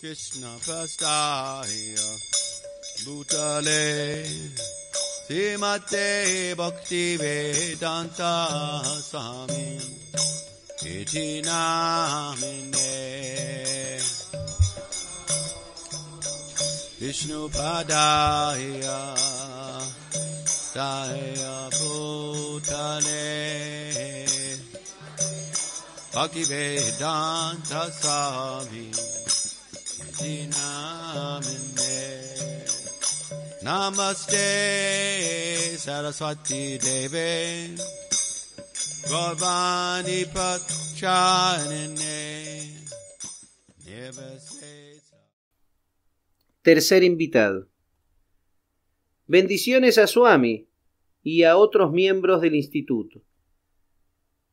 Krishna Prastaya Bhutale Simate Bhakti Vedanta Sami Iti Namine Vishnu Padaya Daya Bhutale Bhakti Vedanta Sami Tercer invitado. Bendiciones a Swami y a otros miembros del instituto.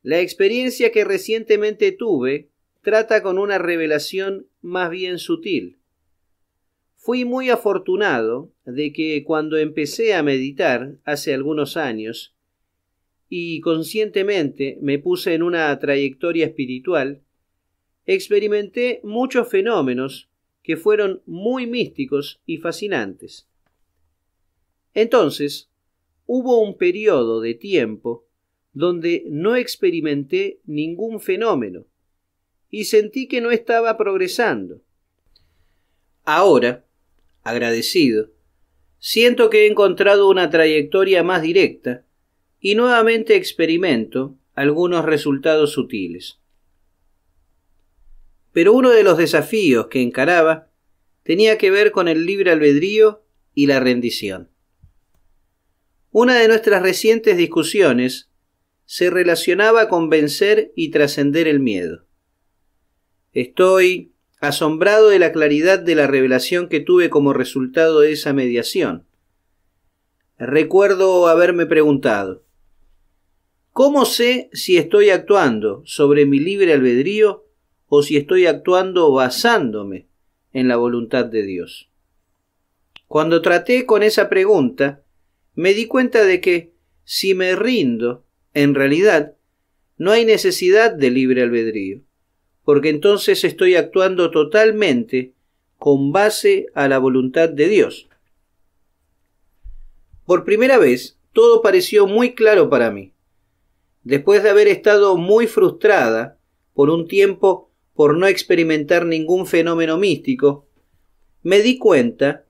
La experiencia que recientemente tuve trata con una revelación más bien sutil. Fui muy afortunado de que cuando empecé a meditar hace algunos años y conscientemente me puse en una trayectoria espiritual, experimenté muchos fenómenos que fueron muy místicos y fascinantes. Entonces, hubo un periodo de tiempo donde no experimenté ningún fenómeno, y sentí que no estaba progresando. Ahora, agradecido, siento que he encontrado una trayectoria más directa y nuevamente experimento algunos resultados sutiles. Pero uno de los desafíos que encaraba tenía que ver con el libre albedrío y la rendición. Una de nuestras recientes discusiones se relacionaba con vencer y trascender el miedo. Estoy asombrado de la claridad de la revelación que tuve como resultado de esa mediación. Recuerdo haberme preguntado, ¿cómo sé si estoy actuando sobre mi libre albedrío o si estoy actuando basándome en la voluntad de Dios? Cuando traté con esa pregunta, me di cuenta de que si me rindo, en realidad, no hay necesidad de libre albedrío porque entonces estoy actuando totalmente con base a la voluntad de Dios. Por primera vez, todo pareció muy claro para mí. Después de haber estado muy frustrada por un tiempo por no experimentar ningún fenómeno místico, me di cuenta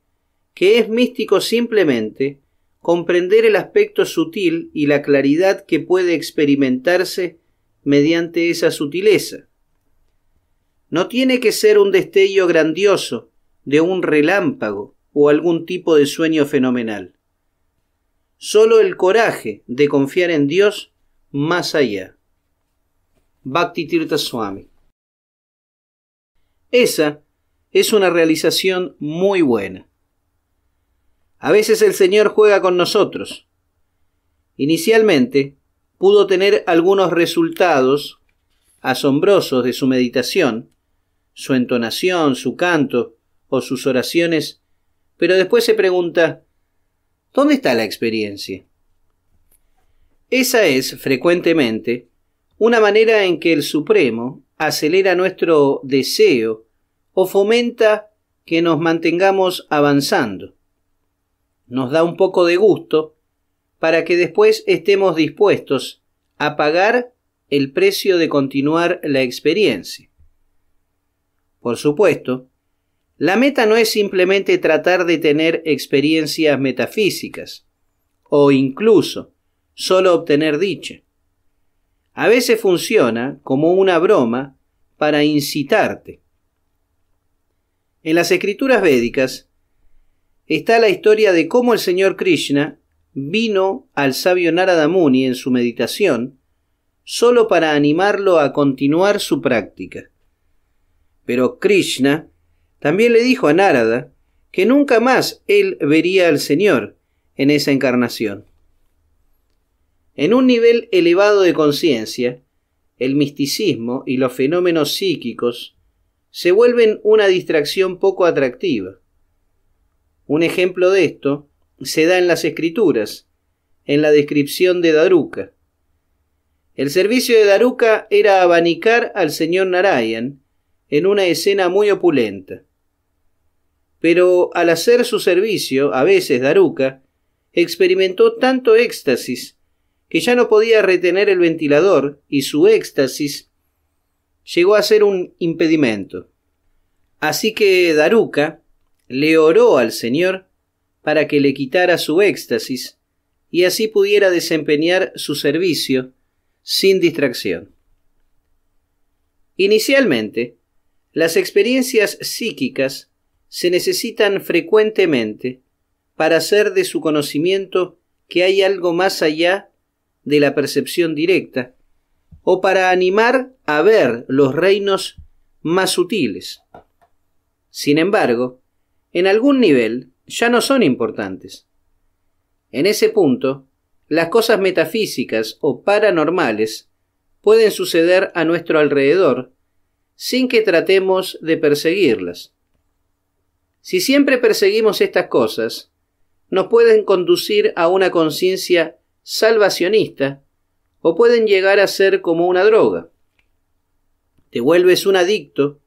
que es místico simplemente comprender el aspecto sutil y la claridad que puede experimentarse mediante esa sutileza. No tiene que ser un destello grandioso, de un relámpago o algún tipo de sueño fenomenal. Solo el coraje de confiar en Dios más allá. Bhakti Tirtha Esa es una realización muy buena. A veces el Señor juega con nosotros. Inicialmente pudo tener algunos resultados asombrosos de su meditación, su entonación, su canto o sus oraciones, pero después se pregunta ¿dónde está la experiencia? Esa es, frecuentemente, una manera en que el Supremo acelera nuestro deseo o fomenta que nos mantengamos avanzando. Nos da un poco de gusto para que después estemos dispuestos a pagar el precio de continuar la experiencia. Por supuesto, la meta no es simplemente tratar de tener experiencias metafísicas, o incluso solo obtener dicha. A veces funciona como una broma para incitarte. En las escrituras védicas está la historia de cómo el señor Krishna vino al sabio Narada Muni en su meditación solo para animarlo a continuar su práctica. Pero Krishna también le dijo a Narada que nunca más él vería al Señor en esa encarnación. En un nivel elevado de conciencia, el misticismo y los fenómenos psíquicos se vuelven una distracción poco atractiva. Un ejemplo de esto se da en las escrituras, en la descripción de Daruka. El servicio de Daruka era abanicar al señor Narayan en una escena muy opulenta. Pero al hacer su servicio, a veces Daruka, experimentó tanto éxtasis que ya no podía retener el ventilador y su éxtasis llegó a ser un impedimento. Así que Daruka le oró al Señor para que le quitara su éxtasis y así pudiera desempeñar su servicio sin distracción. Inicialmente, las experiencias psíquicas se necesitan frecuentemente para hacer de su conocimiento que hay algo más allá de la percepción directa, o para animar a ver los reinos más sutiles. Sin embargo, en algún nivel ya no son importantes. En ese punto, las cosas metafísicas o paranormales pueden suceder a nuestro alrededor sin que tratemos de perseguirlas. Si siempre perseguimos estas cosas, nos pueden conducir a una conciencia salvacionista o pueden llegar a ser como una droga. Te vuelves un adicto,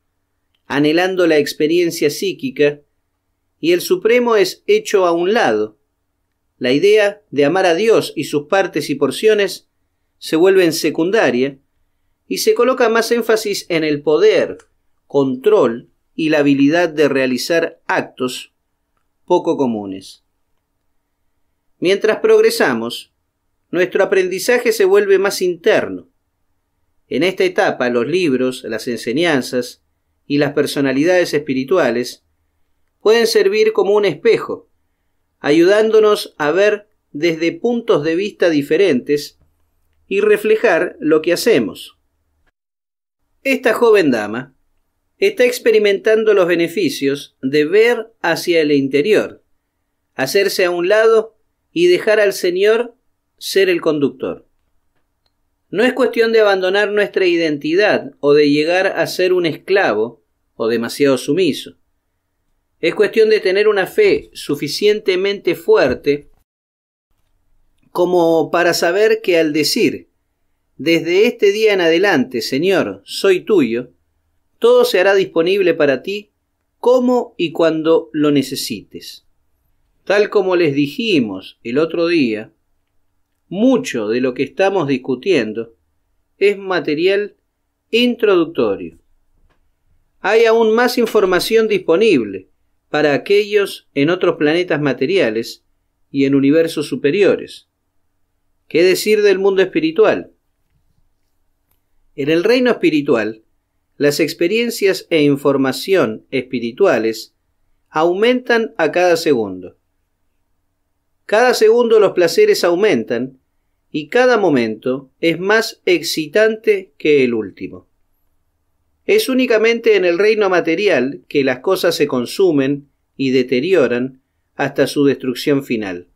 anhelando la experiencia psíquica, y el Supremo es hecho a un lado. La idea de amar a Dios y sus partes y porciones se vuelve secundaria y se coloca más énfasis en el poder, control y la habilidad de realizar actos poco comunes. Mientras progresamos, nuestro aprendizaje se vuelve más interno. En esta etapa, los libros, las enseñanzas y las personalidades espirituales pueden servir como un espejo, ayudándonos a ver desde puntos de vista diferentes y reflejar lo que hacemos. Esta joven dama está experimentando los beneficios de ver hacia el interior, hacerse a un lado y dejar al Señor ser el conductor. No es cuestión de abandonar nuestra identidad o de llegar a ser un esclavo o demasiado sumiso. Es cuestión de tener una fe suficientemente fuerte como para saber que al decir desde este día en adelante, Señor, soy tuyo, todo se hará disponible para ti como y cuando lo necesites. Tal como les dijimos el otro día, mucho de lo que estamos discutiendo es material introductorio. Hay aún más información disponible para aquellos en otros planetas materiales y en universos superiores. ¿Qué decir del mundo espiritual? En el reino espiritual, las experiencias e información espirituales aumentan a cada segundo. Cada segundo los placeres aumentan y cada momento es más excitante que el último. Es únicamente en el reino material que las cosas se consumen y deterioran hasta su destrucción final.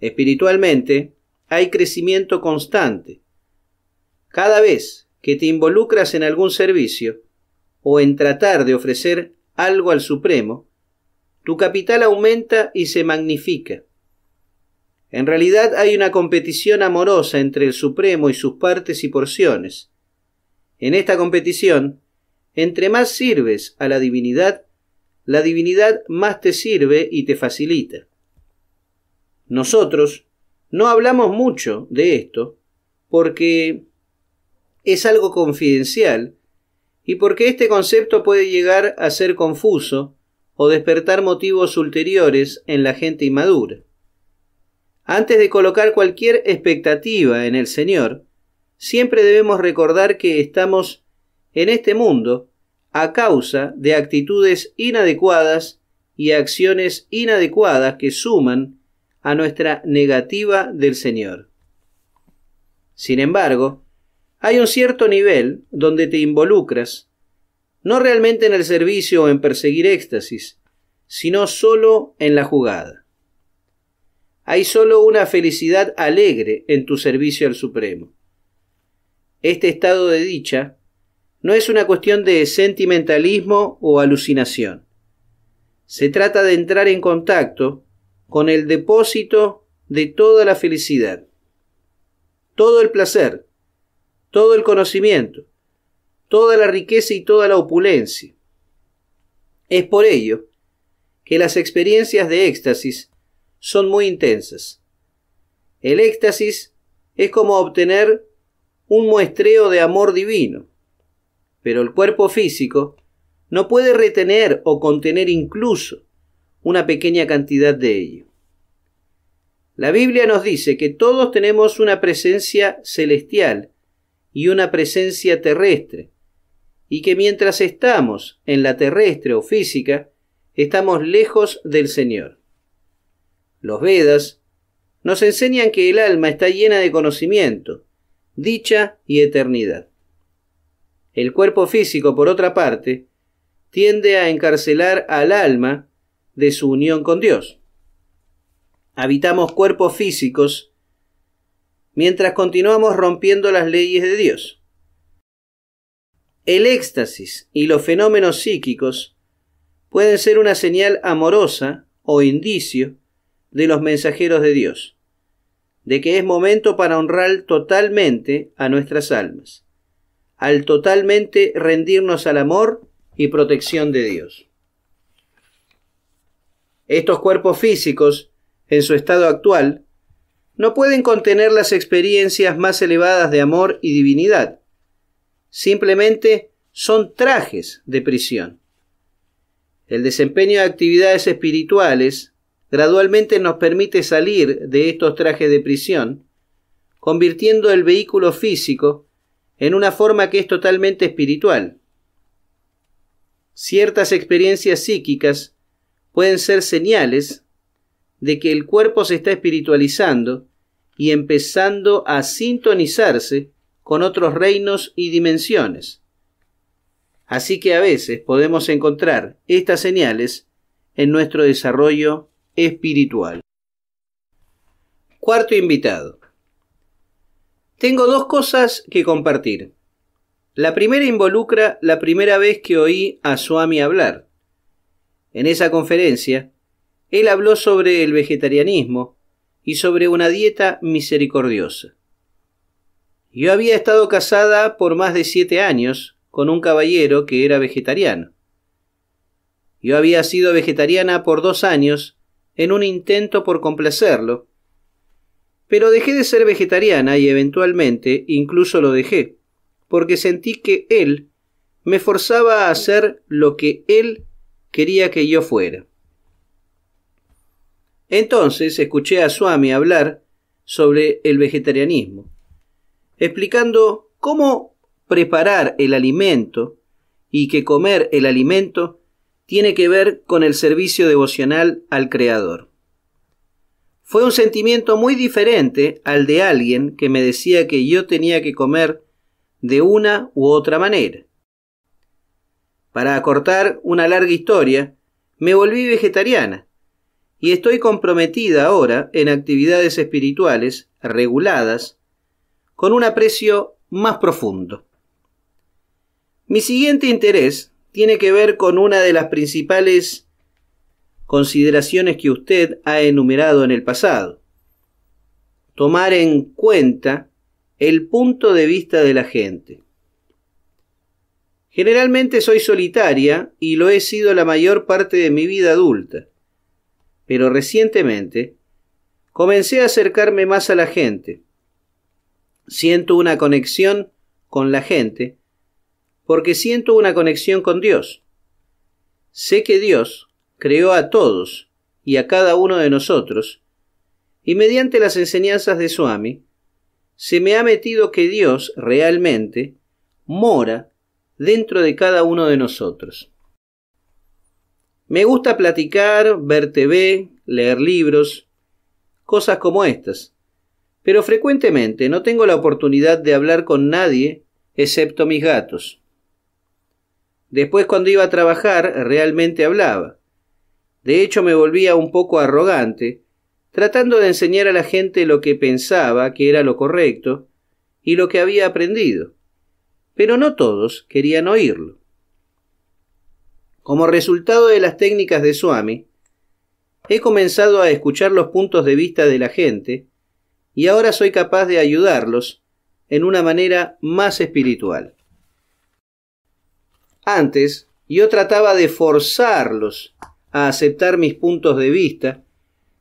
Espiritualmente, hay crecimiento constante, cada vez que te involucras en algún servicio o en tratar de ofrecer algo al Supremo, tu capital aumenta y se magnifica. En realidad hay una competición amorosa entre el Supremo y sus partes y porciones. En esta competición, entre más sirves a la divinidad, la divinidad más te sirve y te facilita. Nosotros no hablamos mucho de esto porque es algo confidencial y porque este concepto puede llegar a ser confuso o despertar motivos ulteriores en la gente inmadura. Antes de colocar cualquier expectativa en el Señor, siempre debemos recordar que estamos en este mundo a causa de actitudes inadecuadas y acciones inadecuadas que suman a nuestra negativa del Señor. Sin embargo, hay un cierto nivel donde te involucras, no realmente en el servicio o en perseguir éxtasis, sino solo en la jugada. Hay solo una felicidad alegre en tu servicio al Supremo. Este estado de dicha no es una cuestión de sentimentalismo o alucinación. Se trata de entrar en contacto con el depósito de toda la felicidad, todo el placer, todo el conocimiento, toda la riqueza y toda la opulencia. Es por ello que las experiencias de éxtasis son muy intensas. El éxtasis es como obtener un muestreo de amor divino, pero el cuerpo físico no puede retener o contener incluso una pequeña cantidad de ello. La Biblia nos dice que todos tenemos una presencia celestial y una presencia terrestre, y que mientras estamos en la terrestre o física, estamos lejos del Señor. Los Vedas nos enseñan que el alma está llena de conocimiento, dicha y eternidad. El cuerpo físico, por otra parte, tiende a encarcelar al alma de su unión con Dios. Habitamos cuerpos físicos mientras continuamos rompiendo las leyes de Dios. El éxtasis y los fenómenos psíquicos pueden ser una señal amorosa o indicio de los mensajeros de Dios, de que es momento para honrar totalmente a nuestras almas, al totalmente rendirnos al amor y protección de Dios. Estos cuerpos físicos, en su estado actual, no pueden contener las experiencias más elevadas de amor y divinidad. Simplemente son trajes de prisión. El desempeño de actividades espirituales gradualmente nos permite salir de estos trajes de prisión, convirtiendo el vehículo físico en una forma que es totalmente espiritual. Ciertas experiencias psíquicas pueden ser señales de que el cuerpo se está espiritualizando y empezando a sintonizarse con otros reinos y dimensiones. Así que a veces podemos encontrar estas señales en nuestro desarrollo espiritual. Cuarto invitado. Tengo dos cosas que compartir. La primera involucra la primera vez que oí a Swami hablar. En esa conferencia, él habló sobre el vegetarianismo y sobre una dieta misericordiosa. Yo había estado casada por más de siete años con un caballero que era vegetariano. Yo había sido vegetariana por dos años en un intento por complacerlo, pero dejé de ser vegetariana y eventualmente incluso lo dejé, porque sentí que él me forzaba a hacer lo que él quería que yo fuera. Entonces escuché a Swami hablar sobre el vegetarianismo, explicando cómo preparar el alimento y que comer el alimento tiene que ver con el servicio devocional al Creador. Fue un sentimiento muy diferente al de alguien que me decía que yo tenía que comer de una u otra manera. Para acortar una larga historia, me volví vegetariana y estoy comprometida ahora en actividades espirituales reguladas con un aprecio más profundo. Mi siguiente interés tiene que ver con una de las principales consideraciones que usted ha enumerado en el pasado. Tomar en cuenta el punto de vista de la gente. Generalmente soy solitaria y lo he sido la mayor parte de mi vida adulta pero recientemente comencé a acercarme más a la gente. Siento una conexión con la gente porque siento una conexión con Dios. Sé que Dios creó a todos y a cada uno de nosotros, y mediante las enseñanzas de Swami, se me ha metido que Dios realmente mora dentro de cada uno de nosotros. Me gusta platicar, ver TV, leer libros, cosas como estas. Pero frecuentemente no tengo la oportunidad de hablar con nadie excepto mis gatos. Después cuando iba a trabajar realmente hablaba. De hecho me volvía un poco arrogante, tratando de enseñar a la gente lo que pensaba que era lo correcto y lo que había aprendido. Pero no todos querían oírlo. Como resultado de las técnicas de Swami, he comenzado a escuchar los puntos de vista de la gente y ahora soy capaz de ayudarlos en una manera más espiritual. Antes, yo trataba de forzarlos a aceptar mis puntos de vista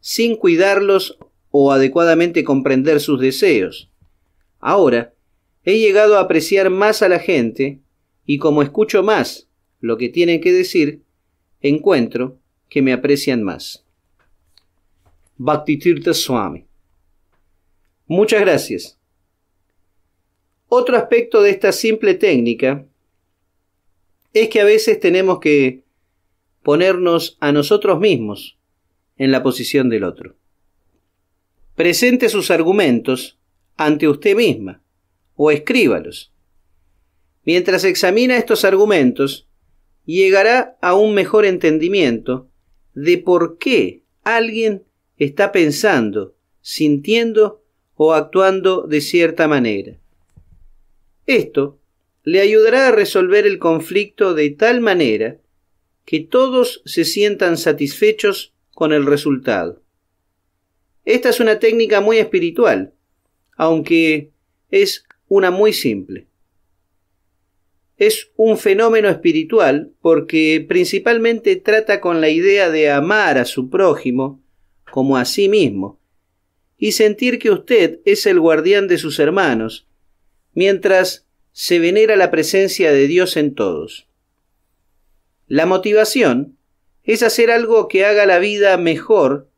sin cuidarlos o adecuadamente comprender sus deseos. Ahora, he llegado a apreciar más a la gente y como escucho más lo que tienen que decir, encuentro que me aprecian más. Bhaktitirtha Swami. Muchas gracias. Otro aspecto de esta simple técnica es que a veces tenemos que ponernos a nosotros mismos en la posición del otro. Presente sus argumentos ante usted misma o escríbalos. Mientras examina estos argumentos, llegará a un mejor entendimiento de por qué alguien está pensando, sintiendo o actuando de cierta manera. Esto le ayudará a resolver el conflicto de tal manera que todos se sientan satisfechos con el resultado. Esta es una técnica muy espiritual, aunque es una muy simple es un fenómeno espiritual porque principalmente trata con la idea de amar a su prójimo como a sí mismo y sentir que usted es el guardián de sus hermanos, mientras se venera la presencia de Dios en todos. La motivación es hacer algo que haga la vida mejor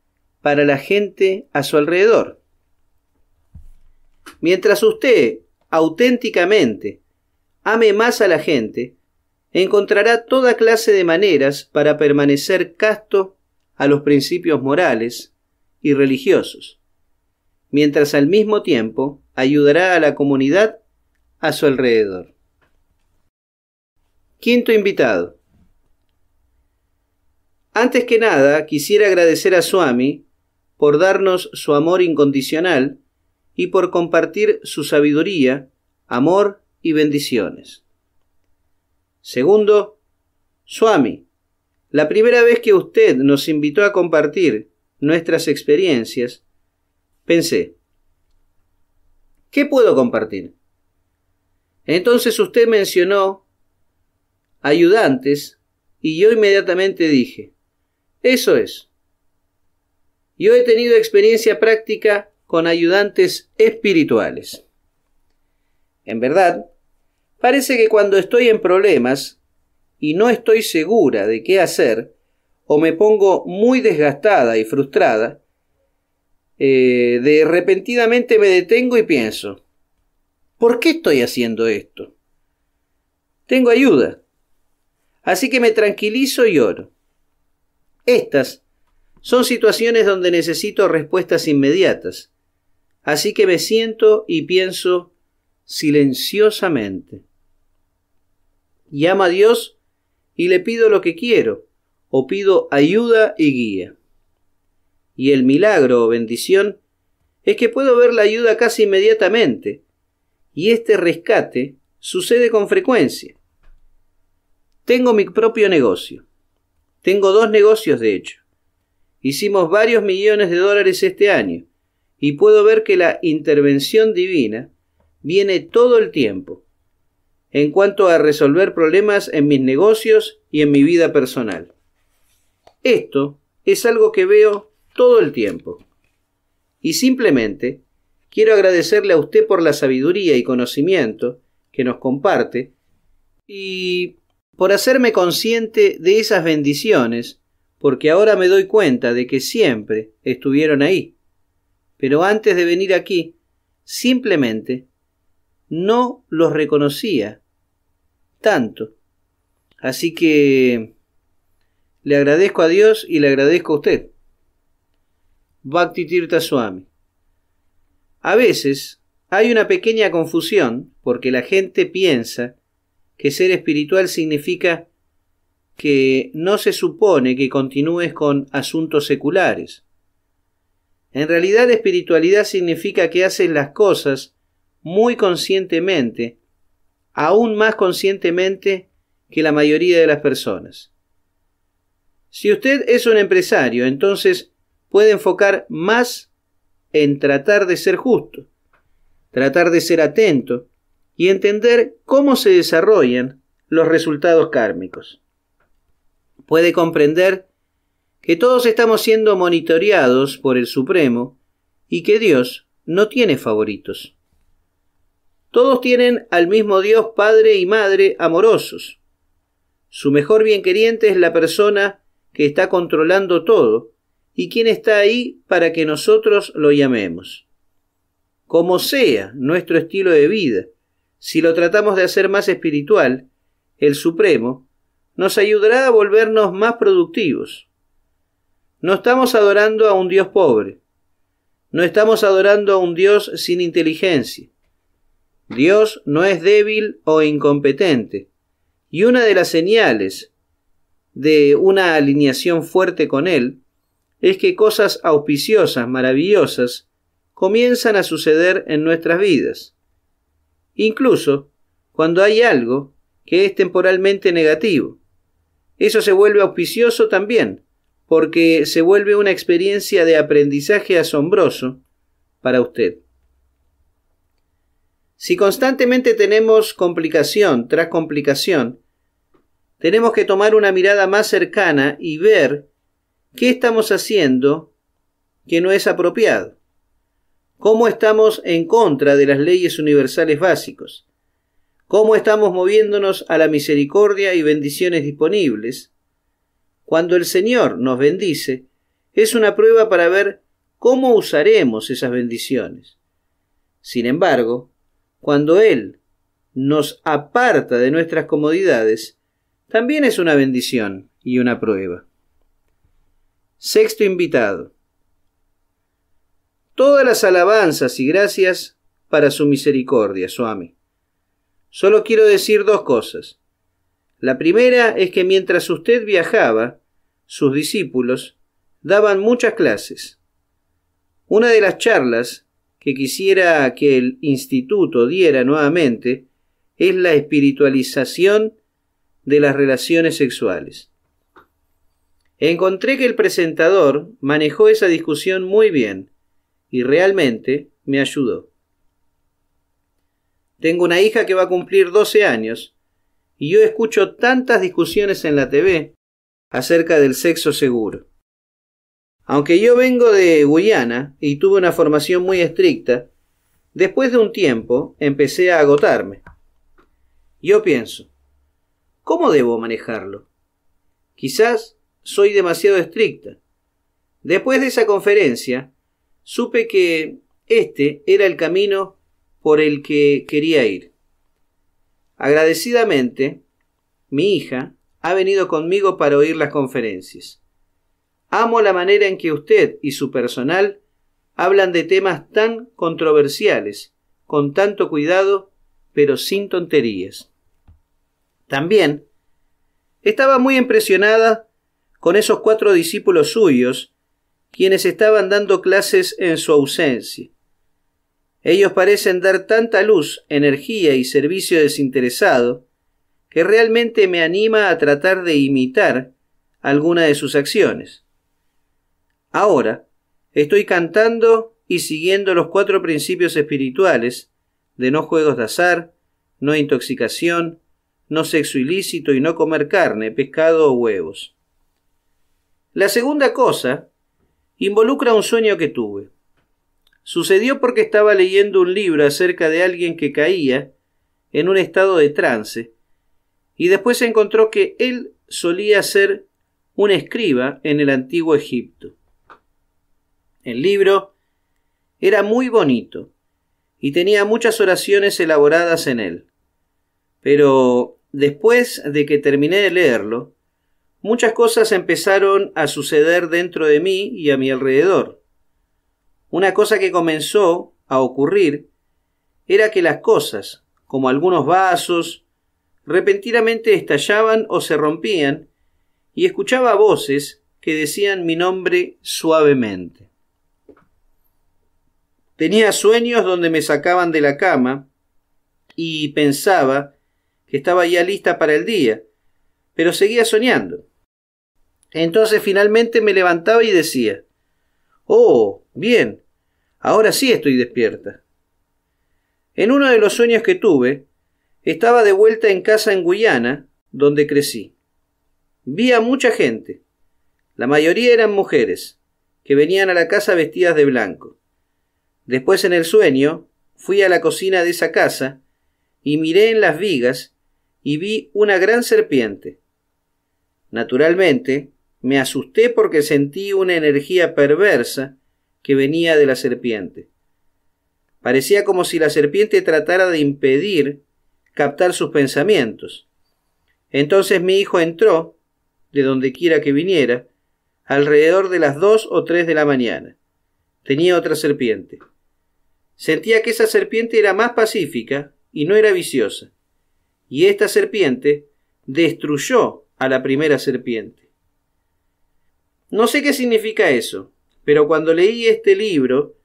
para la gente a su alrededor. Mientras usted auténticamente ame más a la gente, encontrará toda clase de maneras para permanecer casto a los principios morales y religiosos, mientras al mismo tiempo ayudará a la comunidad a su alrededor. Quinto invitado. Antes que nada, quisiera agradecer a Swami por darnos su amor incondicional y por compartir su sabiduría, amor y bendiciones. Segundo, Swami, la primera vez que usted nos invitó a compartir nuestras experiencias, pensé, ¿qué puedo compartir? Entonces usted mencionó ayudantes y yo inmediatamente dije, eso es. Yo he tenido experiencia práctica con ayudantes espirituales. En verdad, Parece que cuando estoy en problemas y no estoy segura de qué hacer, o me pongo muy desgastada y frustrada, eh, de repentinamente me detengo y pienso, ¿por qué estoy haciendo esto? Tengo ayuda. Así que me tranquilizo y oro. Estas son situaciones donde necesito respuestas inmediatas. Así que me siento y pienso silenciosamente y ama a Dios y le pido lo que quiero, o pido ayuda y guía. Y el milagro o bendición es que puedo ver la ayuda casi inmediatamente, y este rescate sucede con frecuencia. Tengo mi propio negocio. Tengo dos negocios, de hecho. Hicimos varios millones de dólares este año, y puedo ver que la intervención divina viene todo el tiempo en cuanto a resolver problemas en mis negocios y en mi vida personal. Esto es algo que veo todo el tiempo. Y simplemente quiero agradecerle a usted por la sabiduría y conocimiento que nos comparte y por hacerme consciente de esas bendiciones, porque ahora me doy cuenta de que siempre estuvieron ahí. Pero antes de venir aquí, simplemente no los reconocía tanto. Así que le agradezco a Dios y le agradezco a usted. Bhakti Tirtha Swami. A veces hay una pequeña confusión porque la gente piensa que ser espiritual significa que no se supone que continúes con asuntos seculares. En realidad espiritualidad significa que haces las cosas muy conscientemente aún más conscientemente que la mayoría de las personas. Si usted es un empresario, entonces puede enfocar más en tratar de ser justo, tratar de ser atento y entender cómo se desarrollan los resultados kármicos. Puede comprender que todos estamos siendo monitoreados por el Supremo y que Dios no tiene favoritos. Todos tienen al mismo Dios Padre y Madre amorosos. Su mejor bienqueriente es la persona que está controlando todo y quien está ahí para que nosotros lo llamemos. Como sea nuestro estilo de vida, si lo tratamos de hacer más espiritual, el Supremo nos ayudará a volvernos más productivos. No estamos adorando a un Dios pobre, no estamos adorando a un Dios sin inteligencia, Dios no es débil o incompetente. Y una de las señales de una alineación fuerte con Él es que cosas auspiciosas, maravillosas, comienzan a suceder en nuestras vidas. Incluso cuando hay algo que es temporalmente negativo. Eso se vuelve auspicioso también, porque se vuelve una experiencia de aprendizaje asombroso para usted. Si constantemente tenemos complicación tras complicación, tenemos que tomar una mirada más cercana y ver qué estamos haciendo que no es apropiado, cómo estamos en contra de las leyes universales básicos, cómo estamos moviéndonos a la misericordia y bendiciones disponibles. Cuando el Señor nos bendice, es una prueba para ver cómo usaremos esas bendiciones. Sin embargo, cuando Él nos aparta de nuestras comodidades, también es una bendición y una prueba. Sexto invitado. Todas las alabanzas y gracias para su misericordia, Suami. Solo quiero decir dos cosas. La primera es que mientras usted viajaba, sus discípulos daban muchas clases. Una de las charlas que quisiera que el instituto diera nuevamente es la espiritualización de las relaciones sexuales. Encontré que el presentador manejó esa discusión muy bien y realmente me ayudó. Tengo una hija que va a cumplir 12 años y yo escucho tantas discusiones en la TV acerca del sexo seguro. Aunque yo vengo de Guyana y tuve una formación muy estricta, después de un tiempo empecé a agotarme. Yo pienso, ¿cómo debo manejarlo? Quizás soy demasiado estricta. Después de esa conferencia, supe que este era el camino por el que quería ir. Agradecidamente, mi hija ha venido conmigo para oír las conferencias. Amo la manera en que usted y su personal hablan de temas tan controversiales, con tanto cuidado, pero sin tonterías. También estaba muy impresionada con esos cuatro discípulos suyos, quienes estaban dando clases en su ausencia. Ellos parecen dar tanta luz, energía y servicio desinteresado, que realmente me anima a tratar de imitar alguna de sus acciones. Ahora, estoy cantando y siguiendo los cuatro principios espirituales de no juegos de azar, no intoxicación, no sexo ilícito y no comer carne, pescado o huevos. La segunda cosa involucra un sueño que tuve. Sucedió porque estaba leyendo un libro acerca de alguien que caía en un estado de trance y después encontró que él solía ser un escriba en el antiguo Egipto. El libro era muy bonito y tenía muchas oraciones elaboradas en él. Pero después de que terminé de leerlo, muchas cosas empezaron a suceder dentro de mí y a mi alrededor. Una cosa que comenzó a ocurrir era que las cosas, como algunos vasos, repentinamente estallaban o se rompían, y escuchaba voces que decían mi nombre suavemente. Tenía sueños donde me sacaban de la cama y pensaba que estaba ya lista para el día, pero seguía soñando. Entonces finalmente me levantaba y decía, Oh, bien, ahora sí estoy despierta. En uno de los sueños que tuve, estaba de vuelta en casa en Guyana, donde crecí. Vi a mucha gente. La mayoría eran mujeres, que venían a la casa vestidas de blanco. Después en el sueño fui a la cocina de esa casa y miré en las vigas y vi una gran serpiente. Naturalmente, me asusté porque sentí una energía perversa que venía de la serpiente. Parecía como si la serpiente tratara de impedir captar sus pensamientos. Entonces mi hijo entró, de donde quiera que viniera, alrededor de las dos o tres de la mañana. Tenía otra serpiente. Sentía que esa serpiente era más pacífica y no era viciosa. Y esta serpiente destruyó a la primera serpiente. No sé qué significa eso, pero cuando leí este libro,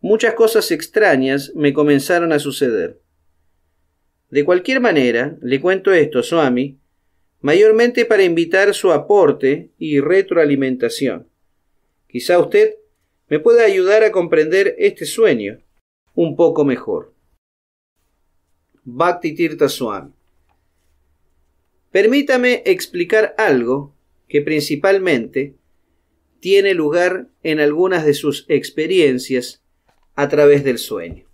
muchas cosas extrañas me comenzaron a suceder. De cualquier manera, le cuento esto a Swami, mayormente para invitar su aporte y retroalimentación. Quizá usted me pueda ayudar a comprender este sueño un poco mejor. Bhakti Permítame explicar algo que principalmente tiene lugar en algunas de sus experiencias a través del sueño.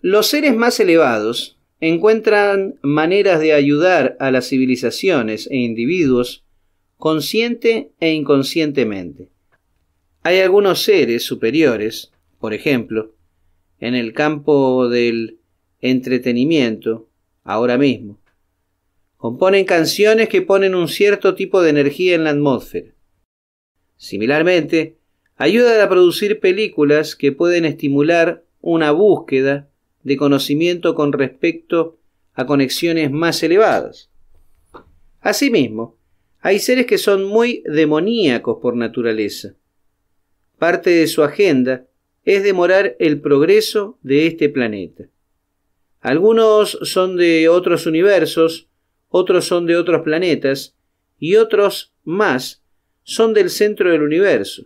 Los seres más elevados encuentran maneras de ayudar a las civilizaciones e individuos consciente e inconscientemente. Hay algunos seres superiores, por ejemplo, en el campo del entretenimiento, ahora mismo. Componen canciones que ponen un cierto tipo de energía en la atmósfera. Similarmente, ayudan a producir películas que pueden estimular una búsqueda de conocimiento con respecto a conexiones más elevadas. Asimismo, hay seres que son muy demoníacos por naturaleza, Parte de su agenda es demorar el progreso de este planeta. Algunos son de otros universos, otros son de otros planetas, y otros más son del centro del universo.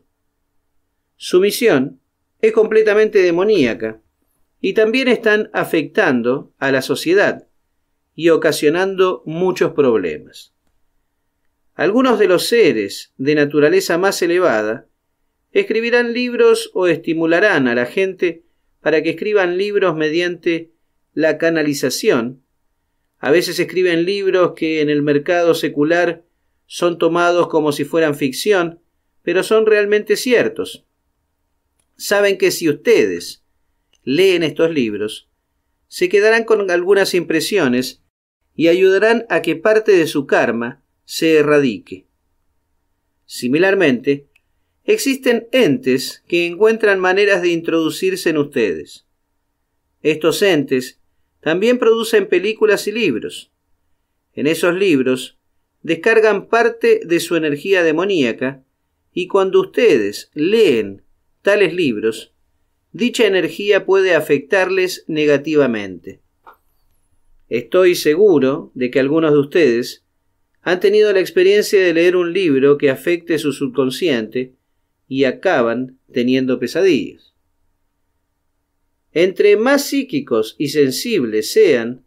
Su misión es completamente demoníaca, y también están afectando a la sociedad y ocasionando muchos problemas. Algunos de los seres de naturaleza más elevada escribirán libros o estimularán a la gente para que escriban libros mediante la canalización. A veces escriben libros que en el mercado secular son tomados como si fueran ficción, pero son realmente ciertos. Saben que si ustedes leen estos libros, se quedarán con algunas impresiones y ayudarán a que parte de su karma se erradique. Similarmente, Existen entes que encuentran maneras de introducirse en ustedes. Estos entes también producen películas y libros. En esos libros descargan parte de su energía demoníaca y cuando ustedes leen tales libros, dicha energía puede afectarles negativamente. Estoy seguro de que algunos de ustedes han tenido la experiencia de leer un libro que afecte su subconsciente y acaban teniendo pesadillas. Entre más psíquicos y sensibles sean,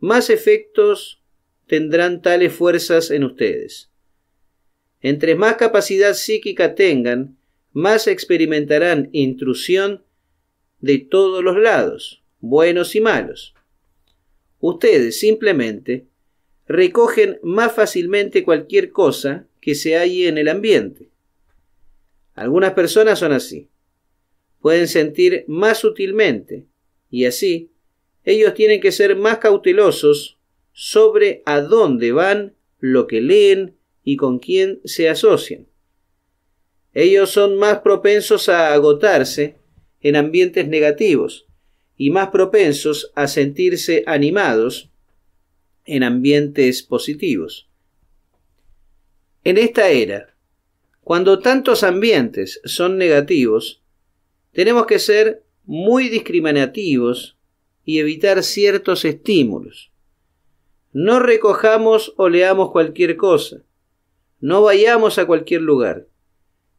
más efectos tendrán tales fuerzas en ustedes. Entre más capacidad psíquica tengan, más experimentarán intrusión de todos los lados, buenos y malos. Ustedes simplemente recogen más fácilmente cualquier cosa que se halle en el ambiente. Algunas personas son así. Pueden sentir más sutilmente y así ellos tienen que ser más cautelosos sobre a dónde van, lo que leen y con quién se asocian. Ellos son más propensos a agotarse en ambientes negativos y más propensos a sentirse animados en ambientes positivos. En esta era, cuando tantos ambientes son negativos, tenemos que ser muy discriminativos y evitar ciertos estímulos. No recojamos o leamos cualquier cosa. No vayamos a cualquier lugar.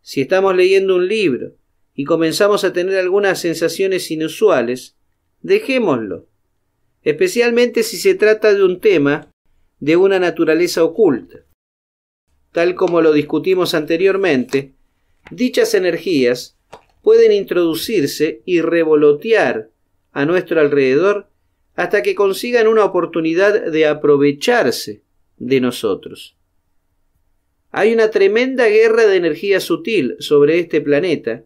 Si estamos leyendo un libro y comenzamos a tener algunas sensaciones inusuales, dejémoslo, especialmente si se trata de un tema de una naturaleza oculta tal como lo discutimos anteriormente, dichas energías pueden introducirse y revolotear a nuestro alrededor hasta que consigan una oportunidad de aprovecharse de nosotros. Hay una tremenda guerra de energía sutil sobre este planeta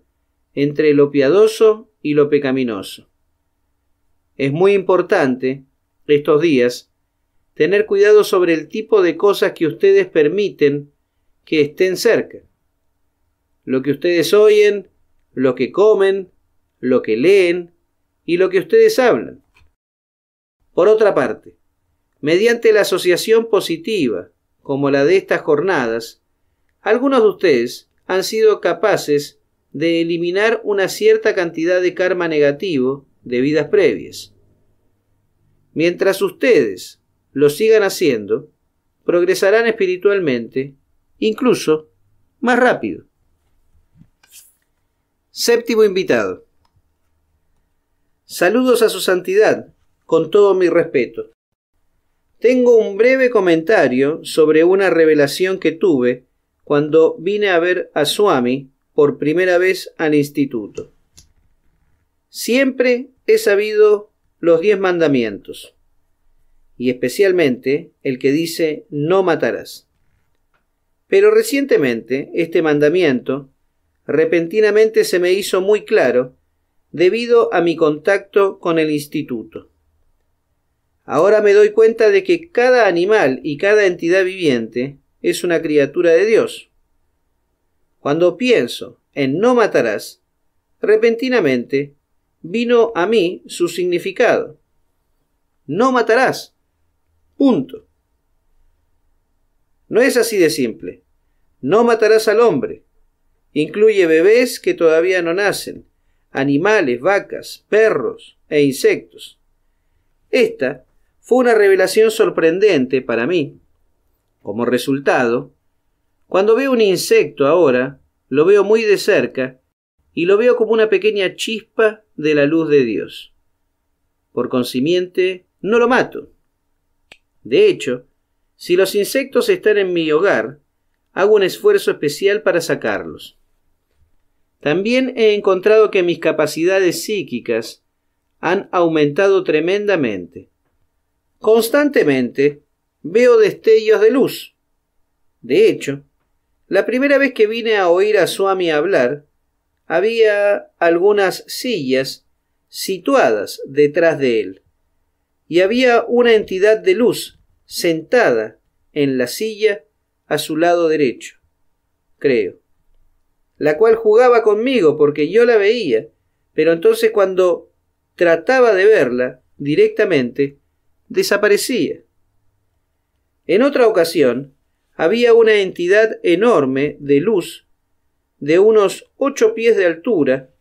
entre lo piadoso y lo pecaminoso. Es muy importante, estos días, tener cuidado sobre el tipo de cosas que ustedes permiten que estén cerca. Lo que ustedes oyen, lo que comen, lo que leen y lo que ustedes hablan. Por otra parte, mediante la asociación positiva, como la de estas jornadas, algunos de ustedes han sido capaces de eliminar una cierta cantidad de karma negativo de vidas previas. Mientras ustedes lo sigan haciendo, progresarán espiritualmente incluso más rápido. Séptimo invitado. Saludos a su santidad, con todo mi respeto. Tengo un breve comentario sobre una revelación que tuve cuando vine a ver a Swami por primera vez al instituto. Siempre he sabido los diez mandamientos, y especialmente el que dice no matarás. Pero recientemente este mandamiento repentinamente se me hizo muy claro debido a mi contacto con el instituto. Ahora me doy cuenta de que cada animal y cada entidad viviente es una criatura de Dios. Cuando pienso en no matarás, repentinamente vino a mí su significado. No matarás. Punto. No es así de simple. No matarás al hombre. Incluye bebés que todavía no nacen, animales, vacas, perros e insectos. Esta fue una revelación sorprendente para mí. Como resultado, cuando veo un insecto ahora, lo veo muy de cerca y lo veo como una pequeña chispa de la luz de Dios. Por consiguiente, no lo mato. De hecho, si los insectos están en mi hogar, hago un esfuerzo especial para sacarlos. También he encontrado que mis capacidades psíquicas han aumentado tremendamente. Constantemente veo destellos de luz. De hecho, la primera vez que vine a oír a Swami hablar, había algunas sillas situadas detrás de él, y había una entidad de luz sentada en la silla a su lado derecho, creo, la cual jugaba conmigo porque yo la veía, pero entonces cuando trataba de verla directamente, desaparecía. En otra ocasión, había una entidad enorme de luz, de unos ocho pies de altura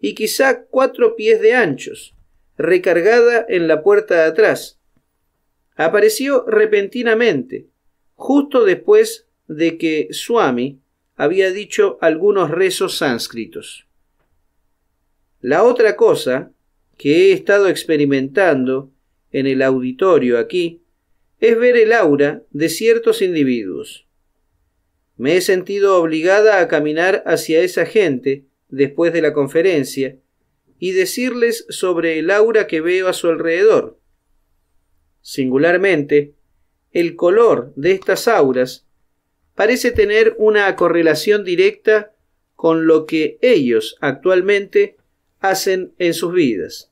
y quizá cuatro pies de anchos, recargada en la puerta de atrás, apareció repentinamente, justo después de que Swami había dicho algunos rezos sánscritos. La otra cosa que he estado experimentando en el auditorio aquí es ver el aura de ciertos individuos. Me he sentido obligada a caminar hacia esa gente después de la conferencia y decirles sobre el aura que veo a su alrededor. Singularmente, el color de estas auras parece tener una correlación directa con lo que ellos actualmente hacen en sus vidas.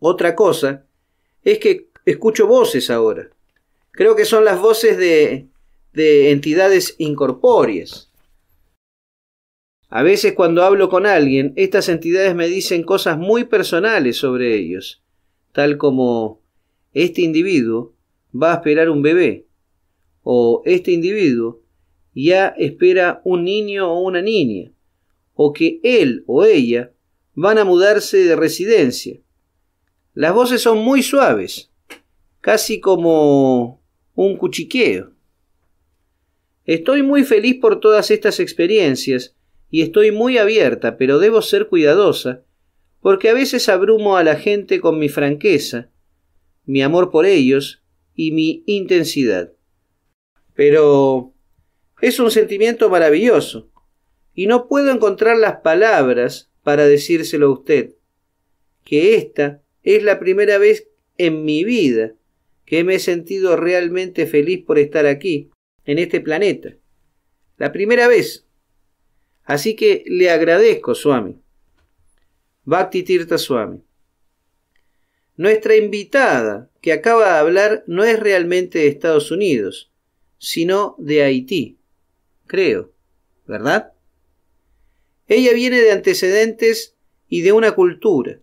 Otra cosa es que escucho voces ahora. Creo que son las voces de, de entidades incorpóreas. A veces cuando hablo con alguien, estas entidades me dicen cosas muy personales sobre ellos, tal como este individuo va a esperar un bebé o este individuo ya espera un niño o una niña o que él o ella van a mudarse de residencia. Las voces son muy suaves, casi como un cuchiqueo. Estoy muy feliz por todas estas experiencias y estoy muy abierta, pero debo ser cuidadosa, porque a veces abrumo a la gente con mi franqueza mi amor por ellos y mi intensidad. Pero es un sentimiento maravilloso, y no puedo encontrar las palabras para decírselo a usted, que esta es la primera vez en mi vida que me he sentido realmente feliz por estar aquí, en este planeta. La primera vez. Así que le agradezco, Swami. Bhakti Tirtha Swami. Nuestra invitada que acaba de hablar no es realmente de Estados Unidos, sino de Haití, creo, ¿verdad? Ella viene de antecedentes y de una cultura.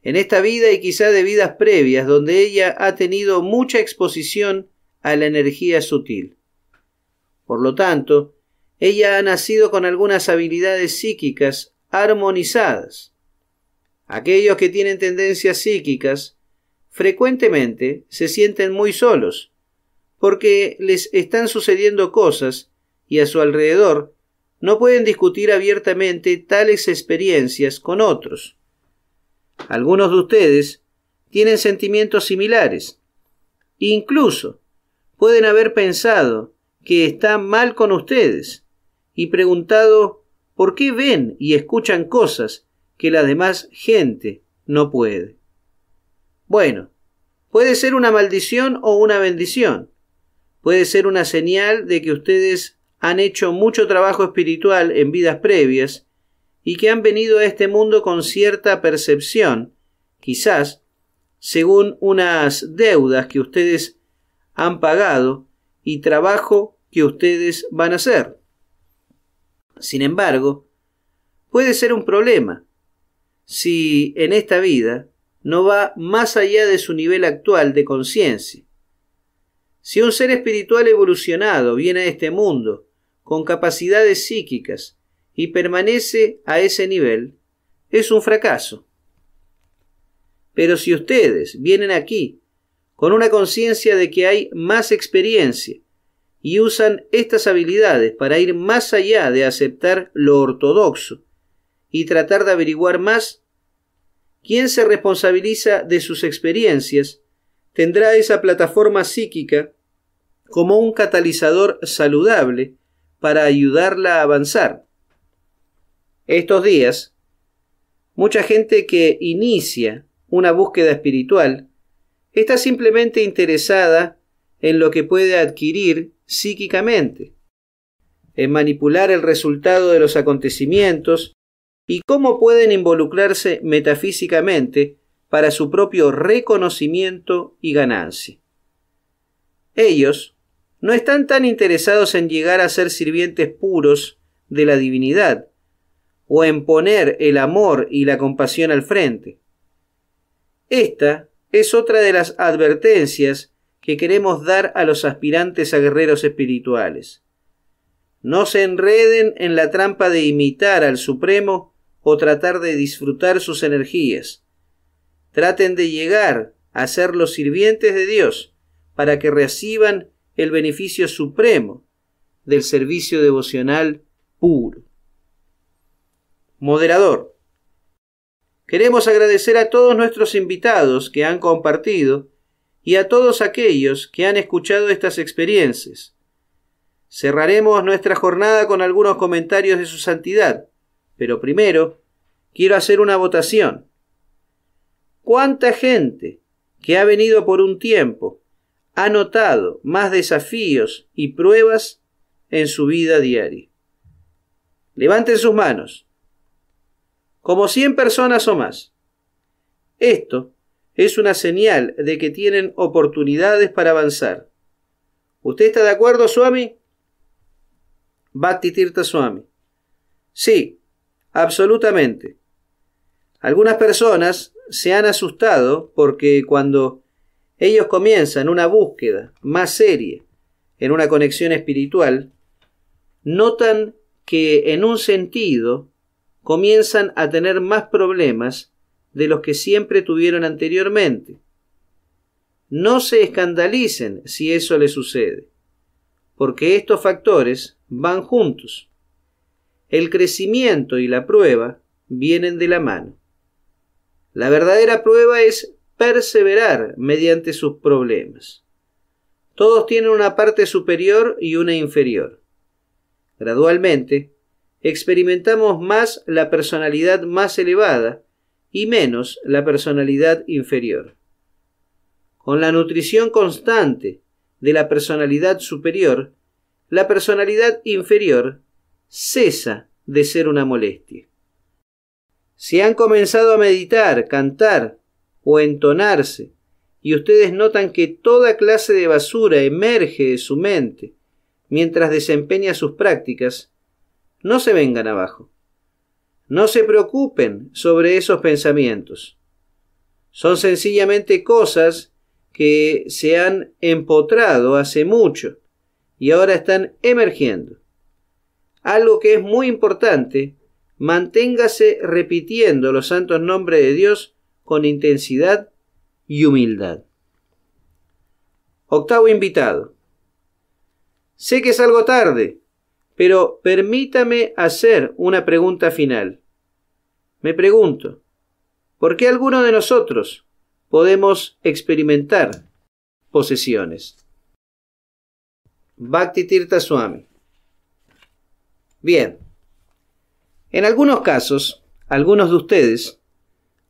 En esta vida y quizá de vidas previas, donde ella ha tenido mucha exposición a la energía sutil. Por lo tanto, ella ha nacido con algunas habilidades psíquicas armonizadas. Aquellos que tienen tendencias psíquicas frecuentemente se sienten muy solos, porque les están sucediendo cosas y a su alrededor no pueden discutir abiertamente tales experiencias con otros. Algunos de ustedes tienen sentimientos similares. Incluso pueden haber pensado que está mal con ustedes y preguntado por qué ven y escuchan cosas que la demás gente no puede. Bueno, puede ser una maldición o una bendición. Puede ser una señal de que ustedes han hecho mucho trabajo espiritual en vidas previas y que han venido a este mundo con cierta percepción, quizás según unas deudas que ustedes han pagado y trabajo que ustedes van a hacer. Sin embargo, puede ser un problema, si en esta vida no va más allá de su nivel actual de conciencia. Si un ser espiritual evolucionado viene a este mundo con capacidades psíquicas y permanece a ese nivel, es un fracaso. Pero si ustedes vienen aquí con una conciencia de que hay más experiencia y usan estas habilidades para ir más allá de aceptar lo ortodoxo y tratar de averiguar más, quién se responsabiliza de sus experiencias tendrá esa plataforma psíquica como un catalizador saludable para ayudarla a avanzar. Estos días, mucha gente que inicia una búsqueda espiritual está simplemente interesada en lo que puede adquirir psíquicamente, en manipular el resultado de los acontecimientos y cómo pueden involucrarse metafísicamente para su propio reconocimiento y ganancia. Ellos no están tan interesados en llegar a ser sirvientes puros de la divinidad, o en poner el amor y la compasión al frente. Esta es otra de las advertencias que queremos dar a los aspirantes a guerreros espirituales. No se enreden en la trampa de imitar al Supremo o tratar de disfrutar sus energías. Traten de llegar a ser los sirvientes de Dios para que reciban el beneficio supremo del servicio devocional puro. Moderador. Queremos agradecer a todos nuestros invitados que han compartido y a todos aquellos que han escuchado estas experiencias. Cerraremos nuestra jornada con algunos comentarios de su santidad, pero primero, quiero hacer una votación. ¿Cuánta gente que ha venido por un tiempo ha notado más desafíos y pruebas en su vida diaria? Levanten sus manos. Como 100 personas o más. Esto es una señal de que tienen oportunidades para avanzar. ¿Usted está de acuerdo, Swami? Bhakti Tirtha Swami. Sí, absolutamente. Algunas personas se han asustado porque cuando ellos comienzan una búsqueda más seria en una conexión espiritual, notan que en un sentido comienzan a tener más problemas de los que siempre tuvieron anteriormente. No se escandalicen si eso les sucede, porque estos factores van juntos. El crecimiento y la prueba vienen de la mano. La verdadera prueba es perseverar mediante sus problemas. Todos tienen una parte superior y una inferior. Gradualmente, experimentamos más la personalidad más elevada y menos la personalidad inferior. Con la nutrición constante de la personalidad superior, la personalidad inferior cesa de ser una molestia. Si han comenzado a meditar, cantar o entonarse, y ustedes notan que toda clase de basura emerge de su mente mientras desempeña sus prácticas, no se vengan abajo. No se preocupen sobre esos pensamientos. Son sencillamente cosas que se han empotrado hace mucho y ahora están emergiendo algo que es muy importante, manténgase repitiendo los santos nombres de Dios con intensidad y humildad. Octavo invitado. Sé que es algo tarde, pero permítame hacer una pregunta final. Me pregunto, ¿por qué alguno de nosotros podemos experimentar posesiones? Bhakti Tirtha Bien, en algunos casos, algunos de ustedes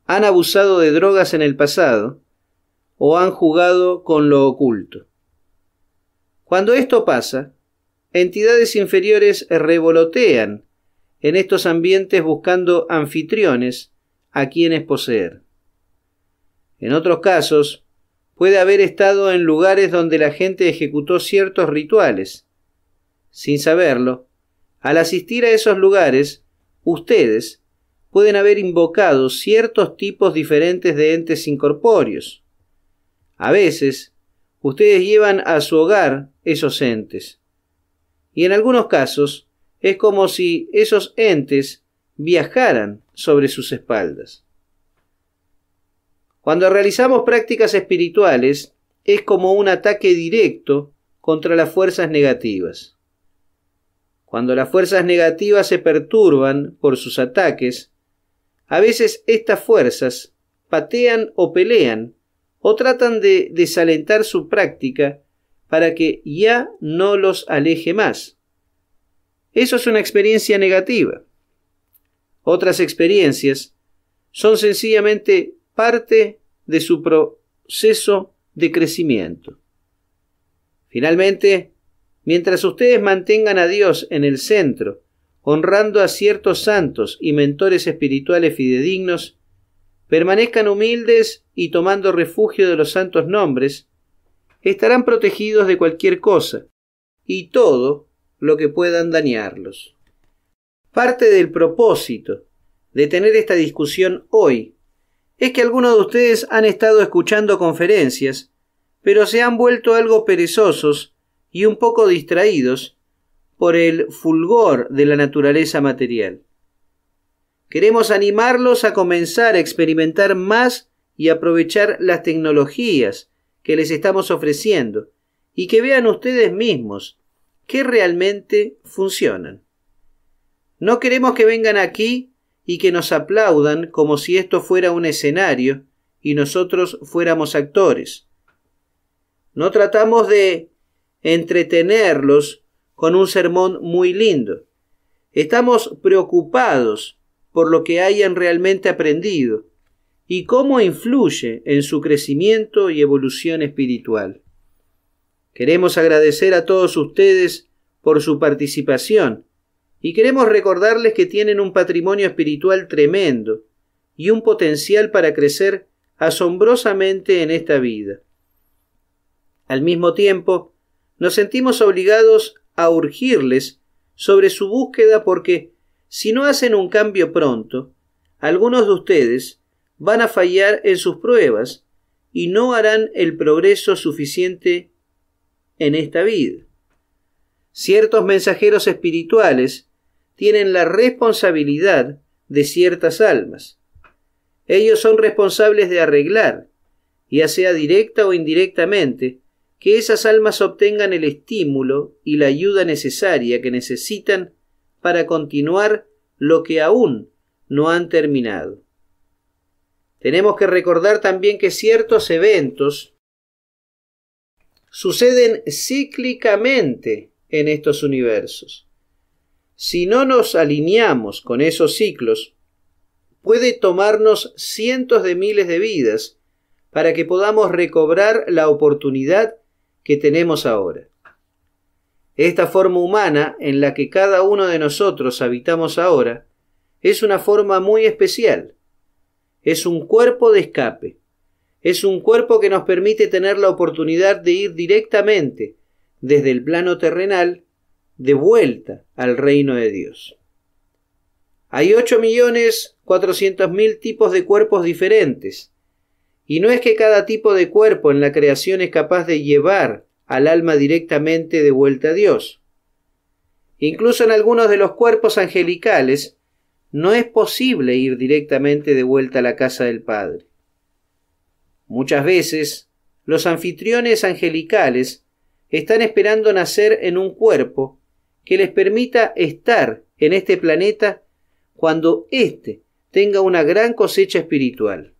han abusado de drogas en el pasado o han jugado con lo oculto. Cuando esto pasa, entidades inferiores revolotean en estos ambientes buscando anfitriones a quienes poseer. En otros casos, puede haber estado en lugares donde la gente ejecutó ciertos rituales. Sin saberlo, al asistir a esos lugares, ustedes pueden haber invocado ciertos tipos diferentes de entes incorpóreos. A veces, ustedes llevan a su hogar esos entes. Y en algunos casos, es como si esos entes viajaran sobre sus espaldas. Cuando realizamos prácticas espirituales, es como un ataque directo contra las fuerzas negativas. Cuando las fuerzas negativas se perturban por sus ataques, a veces estas fuerzas patean o pelean o tratan de desalentar su práctica para que ya no los aleje más. Eso es una experiencia negativa. Otras experiencias son sencillamente parte de su proceso de crecimiento. Finalmente, Mientras ustedes mantengan a Dios en el centro, honrando a ciertos santos y mentores espirituales fidedignos, permanezcan humildes y tomando refugio de los santos nombres, estarán protegidos de cualquier cosa y todo lo que puedan dañarlos. Parte del propósito de tener esta discusión hoy es que algunos de ustedes han estado escuchando conferencias, pero se han vuelto algo perezosos y un poco distraídos por el fulgor de la naturaleza material. Queremos animarlos a comenzar a experimentar más y aprovechar las tecnologías que les estamos ofreciendo y que vean ustedes mismos que realmente funcionan. No queremos que vengan aquí y que nos aplaudan como si esto fuera un escenario y nosotros fuéramos actores. No tratamos de entretenerlos con un sermón muy lindo. Estamos preocupados por lo que hayan realmente aprendido y cómo influye en su crecimiento y evolución espiritual. Queremos agradecer a todos ustedes por su participación y queremos recordarles que tienen un patrimonio espiritual tremendo y un potencial para crecer asombrosamente en esta vida. Al mismo tiempo, nos sentimos obligados a urgirles sobre su búsqueda porque, si no hacen un cambio pronto, algunos de ustedes van a fallar en sus pruebas y no harán el progreso suficiente en esta vida. Ciertos mensajeros espirituales tienen la responsabilidad de ciertas almas. Ellos son responsables de arreglar, ya sea directa o indirectamente, que esas almas obtengan el estímulo y la ayuda necesaria que necesitan para continuar lo que aún no han terminado. Tenemos que recordar también que ciertos eventos suceden cíclicamente en estos universos. Si no nos alineamos con esos ciclos, puede tomarnos cientos de miles de vidas para que podamos recobrar la oportunidad que tenemos ahora. Esta forma humana en la que cada uno de nosotros habitamos ahora es una forma muy especial. Es un cuerpo de escape. Es un cuerpo que nos permite tener la oportunidad de ir directamente desde el plano terrenal de vuelta al reino de Dios. Hay 8.400.000 tipos de cuerpos diferentes y no es que cada tipo de cuerpo en la creación es capaz de llevar al alma directamente de vuelta a Dios. Incluso en algunos de los cuerpos angelicales no es posible ir directamente de vuelta a la casa del Padre. Muchas veces los anfitriones angelicales están esperando nacer en un cuerpo que les permita estar en este planeta cuando éste tenga una gran cosecha espiritual.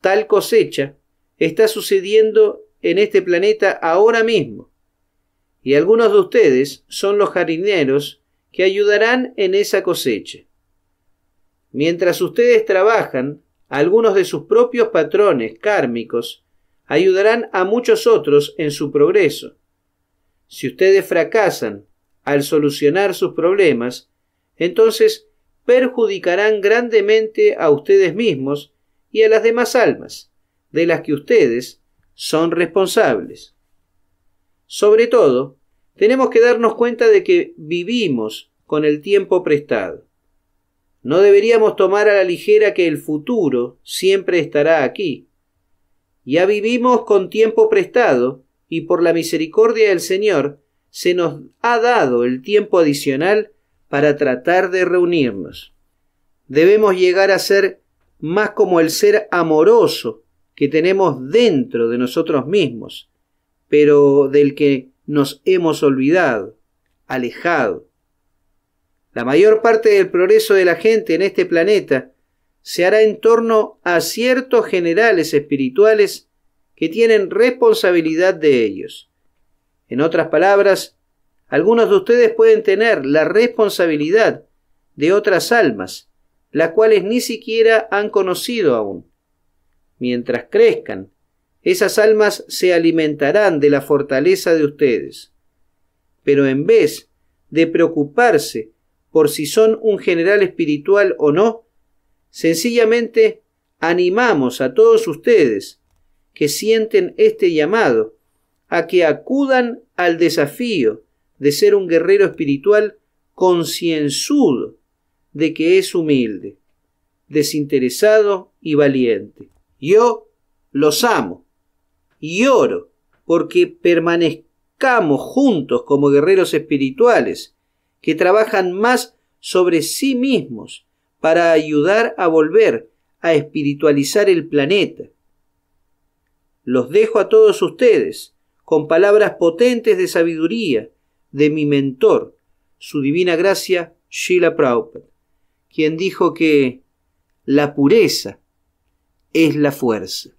Tal cosecha está sucediendo en este planeta ahora mismo. Y algunos de ustedes son los jardineros que ayudarán en esa cosecha. Mientras ustedes trabajan, algunos de sus propios patrones kármicos ayudarán a muchos otros en su progreso. Si ustedes fracasan al solucionar sus problemas, entonces perjudicarán grandemente a ustedes mismos y a las demás almas, de las que ustedes son responsables. Sobre todo, tenemos que darnos cuenta de que vivimos con el tiempo prestado. No deberíamos tomar a la ligera que el futuro siempre estará aquí. Ya vivimos con tiempo prestado y por la misericordia del Señor se nos ha dado el tiempo adicional para tratar de reunirnos. Debemos llegar a ser más como el ser amoroso que tenemos dentro de nosotros mismos, pero del que nos hemos olvidado, alejado. La mayor parte del progreso de la gente en este planeta se hará en torno a ciertos generales espirituales que tienen responsabilidad de ellos. En otras palabras, algunos de ustedes pueden tener la responsabilidad de otras almas las cuales ni siquiera han conocido aún. Mientras crezcan, esas almas se alimentarán de la fortaleza de ustedes. Pero en vez de preocuparse por si son un general espiritual o no, sencillamente animamos a todos ustedes que sienten este llamado a que acudan al desafío de ser un guerrero espiritual concienzudo de que es humilde, desinteresado y valiente. Yo los amo y oro porque permanezcamos juntos como guerreros espirituales que trabajan más sobre sí mismos para ayudar a volver a espiritualizar el planeta. Los dejo a todos ustedes con palabras potentes de sabiduría de mi mentor, su divina gracia Sheila Prabhupada quien dijo que la pureza es la fuerza.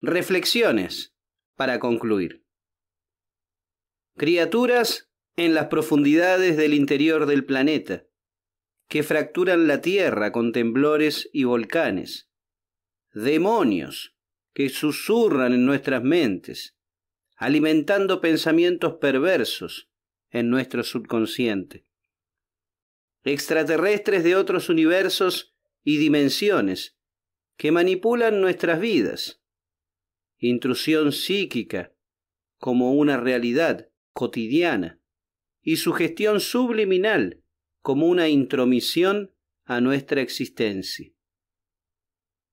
Reflexiones para concluir. Criaturas en las profundidades del interior del planeta, que fracturan la tierra con temblores y volcanes. Demonios que susurran en nuestras mentes, alimentando pensamientos perversos en nuestro subconsciente extraterrestres de otros universos y dimensiones que manipulan nuestras vidas. Intrusión psíquica como una realidad cotidiana y sugestión subliminal como una intromisión a nuestra existencia.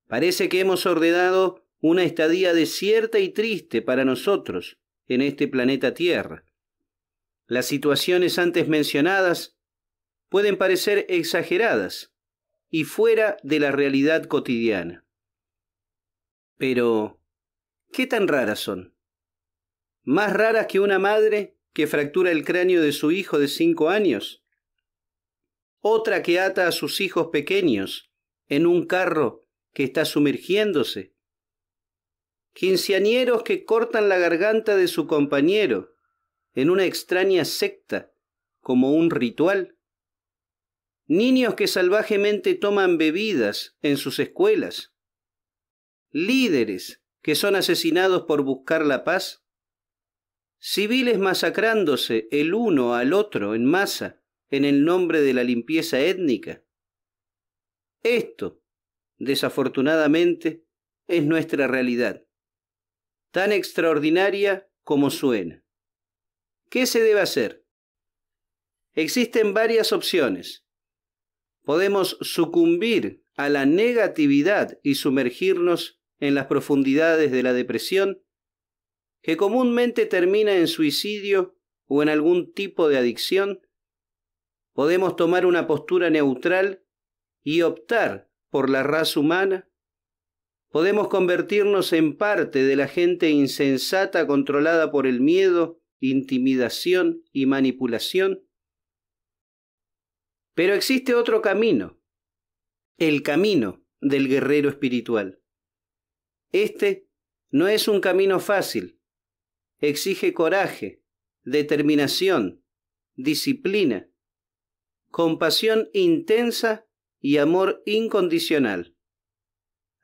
Parece que hemos ordenado una estadía desierta y triste para nosotros en este planeta Tierra. Las situaciones antes mencionadas pueden parecer exageradas y fuera de la realidad cotidiana. Pero, ¿qué tan raras son? ¿Más raras que una madre que fractura el cráneo de su hijo de cinco años? ¿Otra que ata a sus hijos pequeños en un carro que está sumergiéndose? quinceañeros que cortan la garganta de su compañero en una extraña secta como un ritual niños que salvajemente toman bebidas en sus escuelas, líderes que son asesinados por buscar la paz, civiles masacrándose el uno al otro en masa en el nombre de la limpieza étnica. Esto, desafortunadamente, es nuestra realidad, tan extraordinaria como suena. ¿Qué se debe hacer? Existen varias opciones podemos sucumbir a la negatividad y sumergirnos en las profundidades de la depresión, que comúnmente termina en suicidio o en algún tipo de adicción, podemos tomar una postura neutral y optar por la raza humana, podemos convertirnos en parte de la gente insensata controlada por el miedo, intimidación y manipulación, pero existe otro camino, el camino del guerrero espiritual. Este no es un camino fácil, exige coraje, determinación, disciplina, compasión intensa y amor incondicional.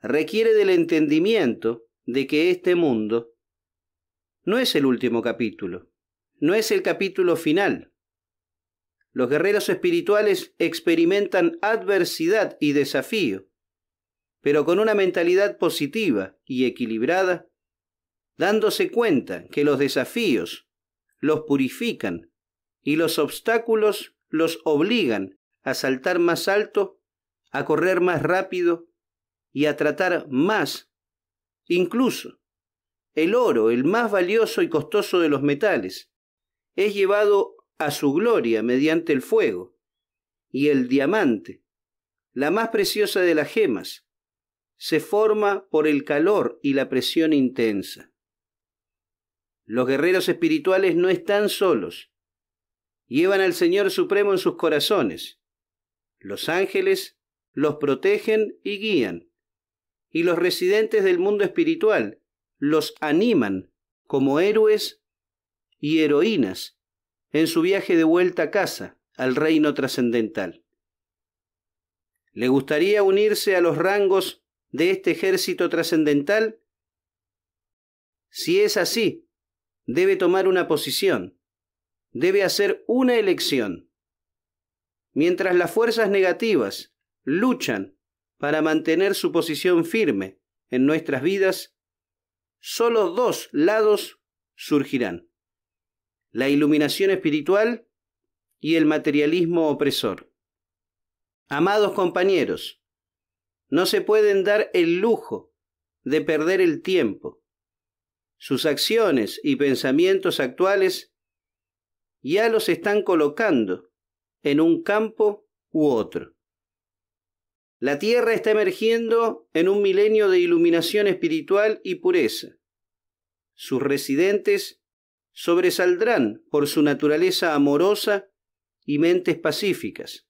Requiere del entendimiento de que este mundo no es el último capítulo, no es el capítulo final, los guerreros espirituales experimentan adversidad y desafío, pero con una mentalidad positiva y equilibrada, dándose cuenta que los desafíos los purifican y los obstáculos los obligan a saltar más alto, a correr más rápido y a tratar más, incluso el oro, el más valioso y costoso de los metales, es llevado a su gloria mediante el fuego, y el diamante, la más preciosa de las gemas, se forma por el calor y la presión intensa. Los guerreros espirituales no están solos, llevan al Señor Supremo en sus corazones. Los ángeles los protegen y guían, y los residentes del mundo espiritual los animan como héroes y heroínas en su viaje de vuelta a casa, al reino trascendental. ¿Le gustaría unirse a los rangos de este ejército trascendental? Si es así, debe tomar una posición, debe hacer una elección. Mientras las fuerzas negativas luchan para mantener su posición firme en nuestras vidas, solo dos lados surgirán la iluminación espiritual y el materialismo opresor. Amados compañeros, no se pueden dar el lujo de perder el tiempo. Sus acciones y pensamientos actuales ya los están colocando en un campo u otro. La Tierra está emergiendo en un milenio de iluminación espiritual y pureza. Sus residentes sobresaldrán por su naturaleza amorosa y mentes pacíficas.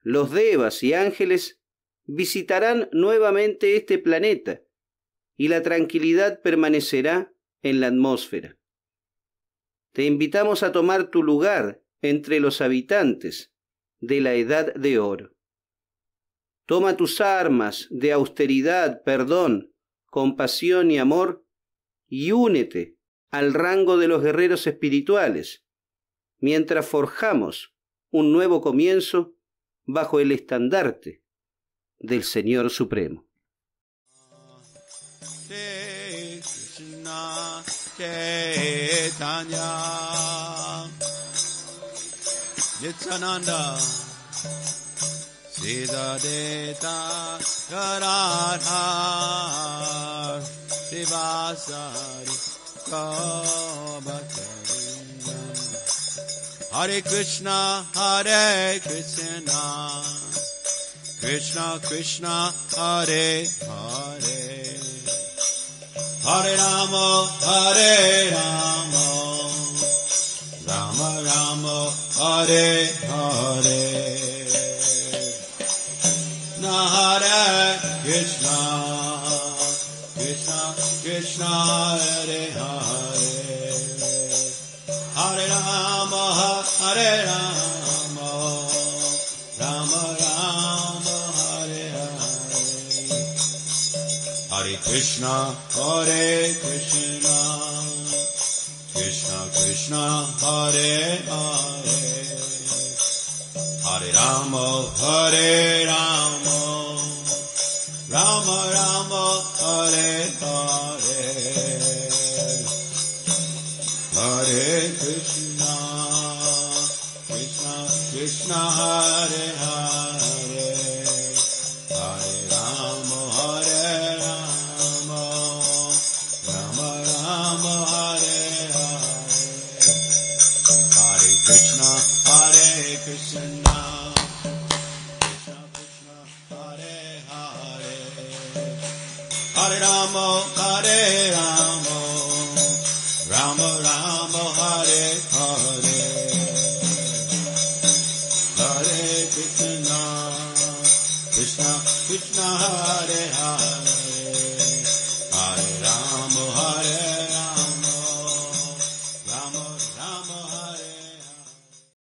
Los devas y ángeles visitarán nuevamente este planeta y la tranquilidad permanecerá en la atmósfera. Te invitamos a tomar tu lugar entre los habitantes de la Edad de Oro. Toma tus armas de austeridad, perdón, compasión y amor y únete al rango de los guerreros espirituales, mientras forjamos un nuevo comienzo bajo el estandarte del Señor Supremo. Hare Krishna, Hare Krishna, Krishna Krishna, Hare Hare. Hare Rama, Hare Rama, Rama Rama, Hare Hare. Na Hare Krishna, Krishna Krishna Hare Hare. Krishna, Hare Krishna, Krishna Krishna, Hare Hare, Hare Rama, Hare Rama, Rama Rama.